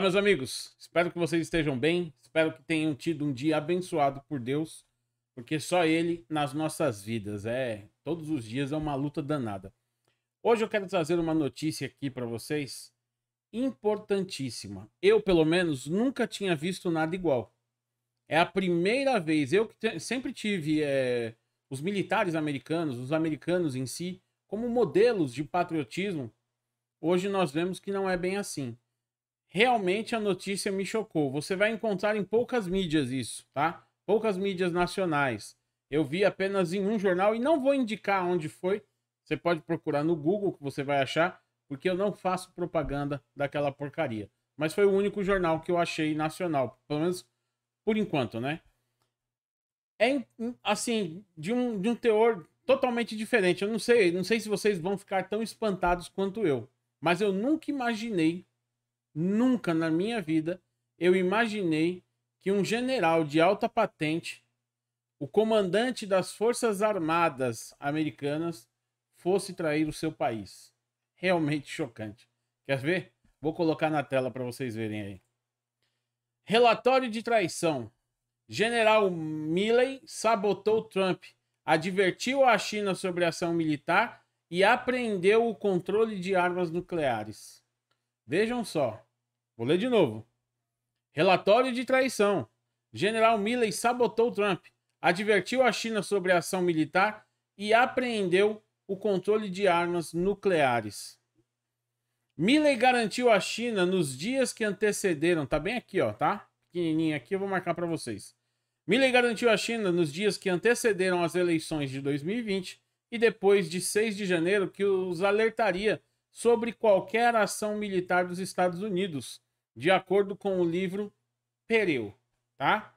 Olá, meus amigos. Espero que vocês estejam bem. Espero que tenham tido um dia abençoado por Deus, porque só Ele nas nossas vidas é. Todos os dias é uma luta danada. Hoje eu quero trazer uma notícia aqui para vocês importantíssima. Eu, pelo menos, nunca tinha visto nada igual. É a primeira vez. Eu sempre tive é, os militares americanos, os americanos em si, como modelos de patriotismo. Hoje nós vemos que não é bem assim. Realmente a notícia me chocou. Você vai encontrar em poucas mídias isso, tá? Poucas mídias nacionais. Eu vi apenas em um jornal e não vou indicar onde foi. Você pode procurar no Google que você vai achar, porque eu não faço propaganda daquela porcaria. Mas foi o único jornal que eu achei nacional, pelo menos por enquanto, né? É assim, de um, de um teor totalmente diferente. Eu não sei, não sei se vocês vão ficar tão espantados quanto eu, mas eu nunca imaginei Nunca na minha vida eu imaginei que um general de alta patente, o comandante das Forças Armadas Americanas, fosse trair o seu país. Realmente chocante. Quer ver? Vou colocar na tela para vocês verem aí. Relatório de traição. General Milley sabotou Trump, advertiu a China sobre ação militar e apreendeu o controle de armas nucleares. Vejam só. Vou ler de novo. Relatório de traição. General Milley sabotou Trump, advertiu a China sobre a ação militar e apreendeu o controle de armas nucleares. Milley garantiu à China nos dias que antecederam, tá bem aqui, ó, tá? Pequenininho aqui, eu vou marcar para vocês. Milley garantiu à China nos dias que antecederam as eleições de 2020 e depois de 6 de janeiro que os alertaria sobre qualquer ação militar dos Estados Unidos, de acordo com o livro Pereu, tá?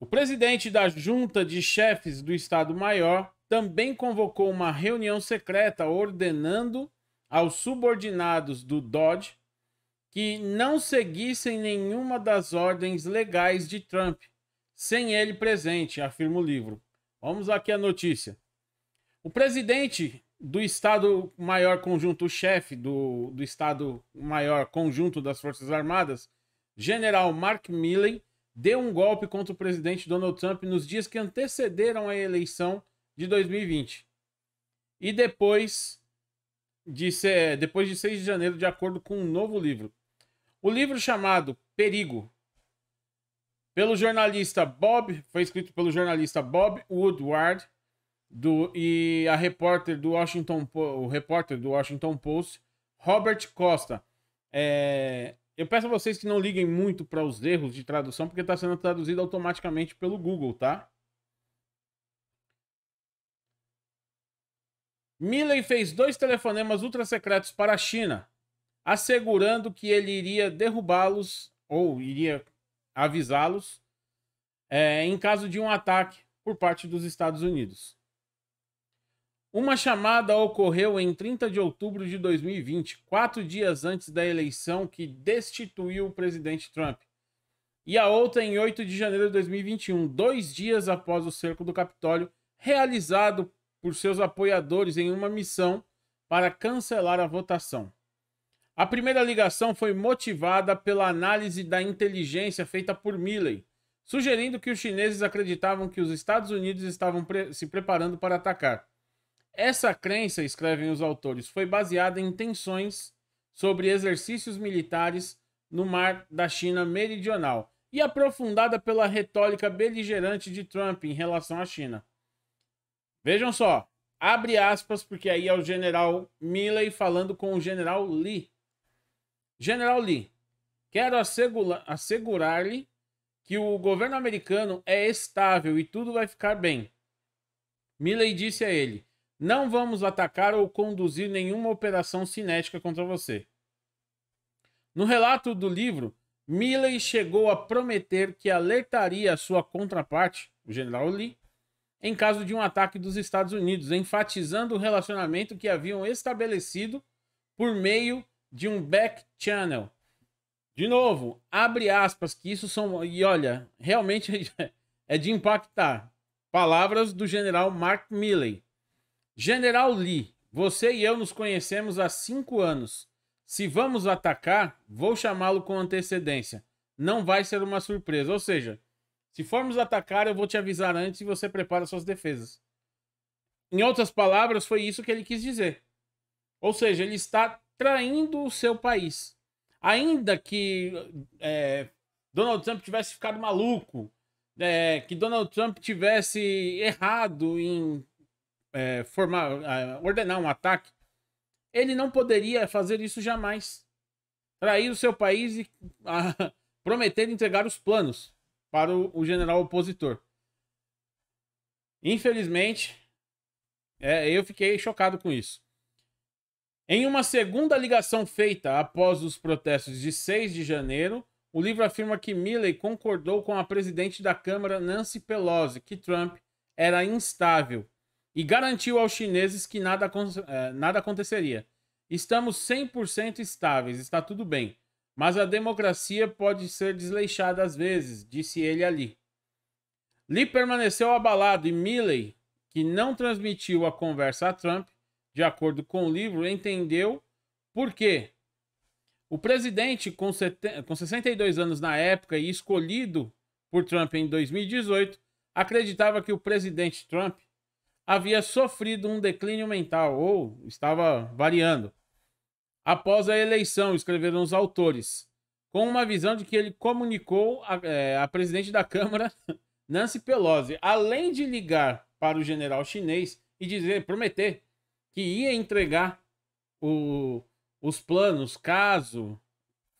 O presidente da Junta de Chefes do Estado-Maior também convocou uma reunião secreta ordenando aos subordinados do Dodge que não seguissem nenhuma das ordens legais de Trump, sem ele presente, afirma o livro. Vamos aqui à notícia. O presidente do Estado Maior Conjunto Chefe, do, do Estado Maior Conjunto das Forças Armadas, General Mark Milley, deu um golpe contra o presidente Donald Trump nos dias que antecederam a eleição de 2020. E depois de, ser, depois de 6 de janeiro, de acordo com um novo livro. O livro chamado Perigo, pelo jornalista Bob, foi escrito pelo jornalista Bob Woodward, do e a repórter do Washington o repórter do Washington Post Robert Costa é, eu peço a vocês que não liguem muito para os erros de tradução porque está sendo traduzido automaticamente pelo Google tá Milley fez dois telefonemas ultra secretos para a China assegurando que ele iria derrubá-los ou iria avisá-los é, em caso de um ataque por parte dos Estados Unidos. Uma chamada ocorreu em 30 de outubro de 2020, quatro dias antes da eleição que destituiu o presidente Trump. E a outra em 8 de janeiro de 2021, dois dias após o cerco do Capitólio, realizado por seus apoiadores em uma missão para cancelar a votação. A primeira ligação foi motivada pela análise da inteligência feita por Milley, sugerindo que os chineses acreditavam que os Estados Unidos estavam pre se preparando para atacar. Essa crença, escrevem os autores, foi baseada em tensões sobre exercícios militares no mar da China meridional e aprofundada pela retórica beligerante de Trump em relação à China. Vejam só, abre aspas, porque aí é o general Milley falando com o general Lee. General Lee, quero assegurar-lhe que o governo americano é estável e tudo vai ficar bem. Milley disse a ele: não vamos atacar ou conduzir nenhuma operação cinética contra você. No relato do livro, Milley chegou a prometer que alertaria a sua contraparte, o general Lee, em caso de um ataque dos Estados Unidos, enfatizando o relacionamento que haviam estabelecido por meio de um back channel. De novo, abre aspas, que isso são. E olha, realmente é de impactar. Palavras do general Mark Milley. General Lee, você e eu nos conhecemos há cinco anos. Se vamos atacar, vou chamá-lo com antecedência. Não vai ser uma surpresa. Ou seja, se formos atacar, eu vou te avisar antes e você prepara suas defesas. Em outras palavras, foi isso que ele quis dizer. Ou seja, ele está traindo o seu país. Ainda que é, Donald Trump tivesse ficado maluco, é, que Donald Trump tivesse errado em é, formar, ordenar um ataque, ele não poderia fazer isso jamais. Trair o seu país e prometer entregar os planos para o, o general opositor. Infelizmente, é, eu fiquei chocado com isso. Em uma segunda ligação feita após os protestos de 6 de janeiro, o livro afirma que Milley concordou com a presidente da Câmara, Nancy Pelosi, que Trump era instável e garantiu aos chineses que nada, é, nada aconteceria. Estamos 100% estáveis, está tudo bem. Mas a democracia pode ser desleixada às vezes, disse ele ali. Lee permaneceu abalado e Milley, que não transmitiu a conversa a Trump, de acordo com o livro, entendeu por quê. O presidente, com, com 62 anos na época e escolhido por Trump em 2018, acreditava que o presidente Trump havia sofrido um declínio mental ou estava variando. Após a eleição, escreveram os autores, com uma visão de que ele comunicou a, é, a presidente da Câmara, Nancy Pelosi, além de ligar para o general chinês e dizer, prometer que ia entregar o, os planos caso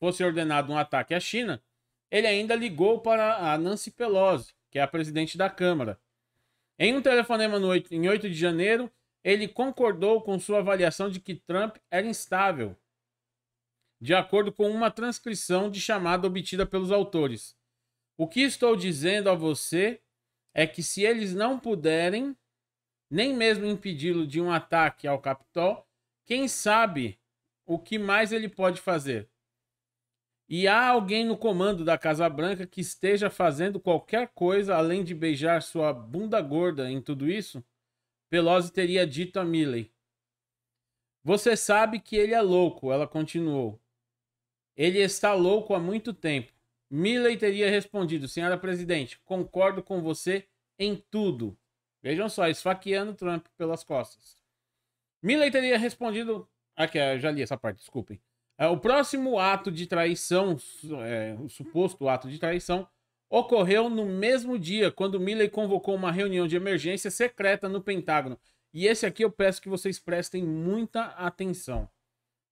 fosse ordenado um ataque à China, ele ainda ligou para a Nancy Pelosi, que é a presidente da Câmara, em um telefonema no 8, em 8 de janeiro, ele concordou com sua avaliação de que Trump era instável, de acordo com uma transcrição de chamada obtida pelos autores. O que estou dizendo a você é que se eles não puderem nem mesmo impedi-lo de um ataque ao Capitol, quem sabe o que mais ele pode fazer? e há alguém no comando da Casa Branca que esteja fazendo qualquer coisa além de beijar sua bunda gorda em tudo isso? Pelosi teria dito a Milley. Você sabe que ele é louco, ela continuou. Ele está louco há muito tempo. Milley teria respondido: Senhora presidente, concordo com você em tudo. Vejam só, esfaqueando Trump pelas costas. Milley teria respondido. Aqui, eu já li essa parte, desculpem. É, o próximo ato de traição, é, o suposto ato de traição, ocorreu no mesmo dia, quando Milley convocou uma reunião de emergência secreta no Pentágono. E esse aqui eu peço que vocês prestem muita atenção.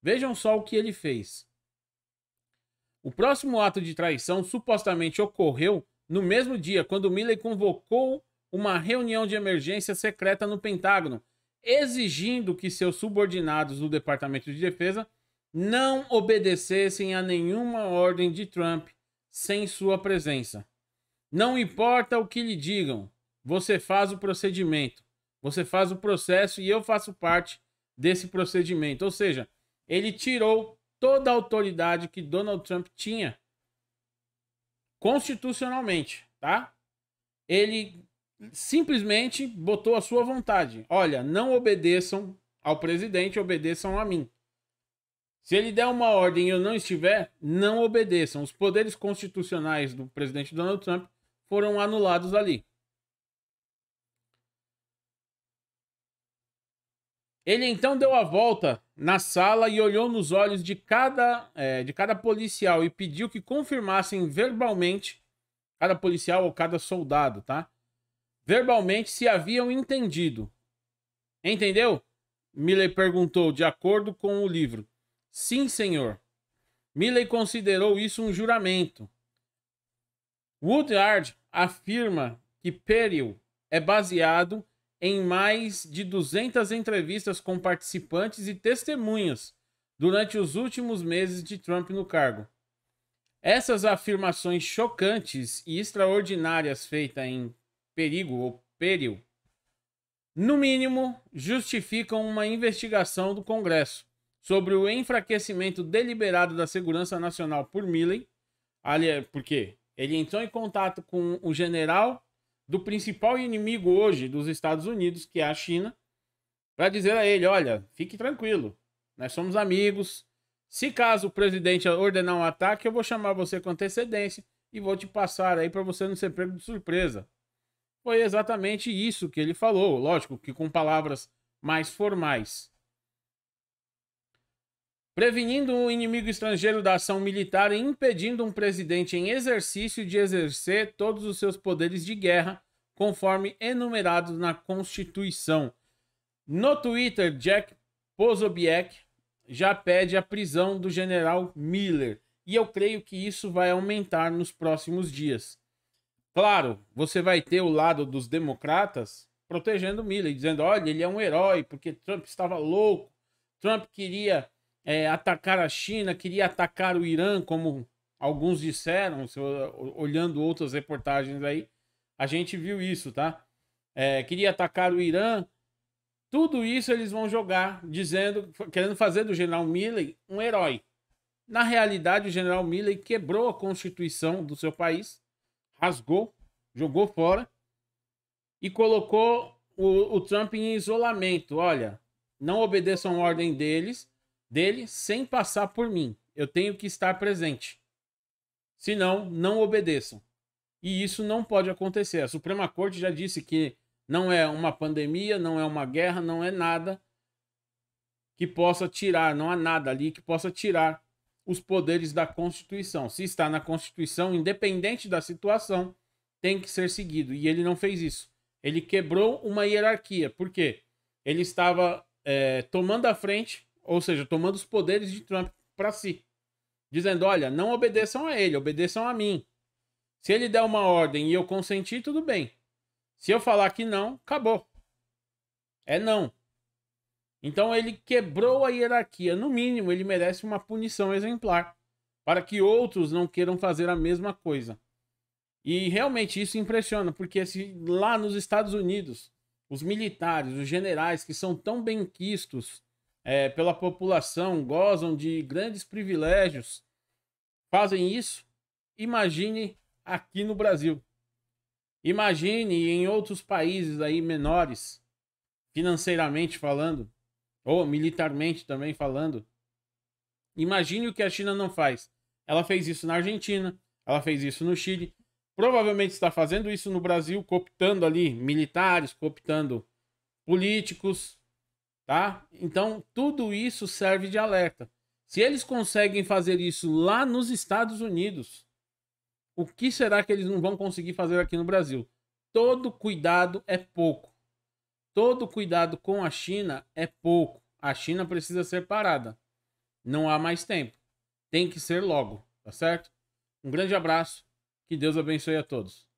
Vejam só o que ele fez. O próximo ato de traição supostamente ocorreu no mesmo dia, quando Milley convocou uma reunião de emergência secreta no Pentágono, exigindo que seus subordinados do Departamento de Defesa não obedecessem a nenhuma ordem de Trump sem sua presença. Não importa o que lhe digam, você faz o procedimento, você faz o processo e eu faço parte desse procedimento. Ou seja, ele tirou toda a autoridade que Donald Trump tinha constitucionalmente, tá? Ele simplesmente botou a sua vontade. Olha, não obedeçam ao presidente, obedeçam a mim. Se ele der uma ordem e eu não estiver, não obedeçam. Os poderes constitucionais do presidente Donald Trump foram anulados ali. Ele então deu a volta na sala e olhou nos olhos de cada, é, de cada policial e pediu que confirmassem verbalmente, cada policial ou cada soldado, tá? Verbalmente se haviam entendido. Entendeu? Miller perguntou, de acordo com o livro. Sim, senhor. Milley considerou isso um juramento. Woodard afirma que Peril é baseado em mais de 200 entrevistas com participantes e testemunhas durante os últimos meses de Trump no cargo. Essas afirmações chocantes e extraordinárias feitas em perigo ou peril, no mínimo, justificam uma investigação do Congresso sobre o enfraquecimento deliberado da segurança nacional por Milley. Ali, é, por quê? Ele entrou em contato com o general do principal inimigo hoje dos Estados Unidos, que é a China, para dizer a ele: olha, fique tranquilo, nós somos amigos. Se caso o presidente ordenar um ataque, eu vou chamar você com antecedência e vou te passar aí para você não ser pego de surpresa. Foi exatamente isso que ele falou, lógico que com palavras mais formais prevenindo o um inimigo estrangeiro da ação militar e impedindo um presidente em exercício de exercer todos os seus poderes de guerra, conforme enumerados na Constituição. No Twitter, Jack Pozobiec já pede a prisão do general Miller, e eu creio que isso vai aumentar nos próximos dias. Claro, você vai ter o lado dos democratas protegendo Miller, dizendo: olha, ele é um herói, porque Trump estava louco, Trump queria é, atacar a China, queria atacar o Irã, como alguns disseram, se, olhando outras reportagens aí, a gente viu isso, tá? É, queria atacar o Irã. Tudo isso eles vão jogar, dizendo, querendo fazer do general Milley um herói. Na realidade, o general Milley quebrou a constituição do seu país, rasgou, jogou fora e colocou o, o Trump em isolamento. Olha, não obedeçam a ordem deles, dele sem passar por mim. Eu tenho que estar presente. Senão, não obedeçam. E isso não pode acontecer. A Suprema Corte já disse que não é uma pandemia, não é uma guerra, não é nada que possa tirar, não há nada ali que possa tirar os poderes da Constituição. Se está na Constituição, independente da situação, tem que ser seguido. E ele não fez isso. Ele quebrou uma hierarquia. Por quê? Ele estava é, tomando a frente ou seja, tomando os poderes de Trump para si. Dizendo: olha, não obedeçam a ele, obedeçam a mim. Se ele der uma ordem e eu consentir, tudo bem. Se eu falar que não, acabou. É não. Então ele quebrou a hierarquia. No mínimo, ele merece uma punição exemplar para que outros não queiram fazer a mesma coisa. E realmente isso impressiona, porque se lá nos Estados Unidos, os militares, os generais que são tão bem quistos é, pela população, gozam de grandes privilégios, fazem isso, imagine aqui no Brasil. Imagine em outros países aí menores, financeiramente falando, ou militarmente também falando. Imagine o que a China não faz. Ela fez isso na Argentina, ela fez isso no Chile, provavelmente está fazendo isso no Brasil, cooptando ali militares, cooptando políticos, tá? Então, tudo isso serve de alerta. Se eles conseguem fazer isso lá nos Estados Unidos, o que será que eles não vão conseguir fazer aqui no Brasil? Todo cuidado é pouco. Todo cuidado com a China é pouco. A China precisa ser parada. Não há mais tempo. Tem que ser logo, tá certo? Um grande abraço. Que Deus abençoe a todos.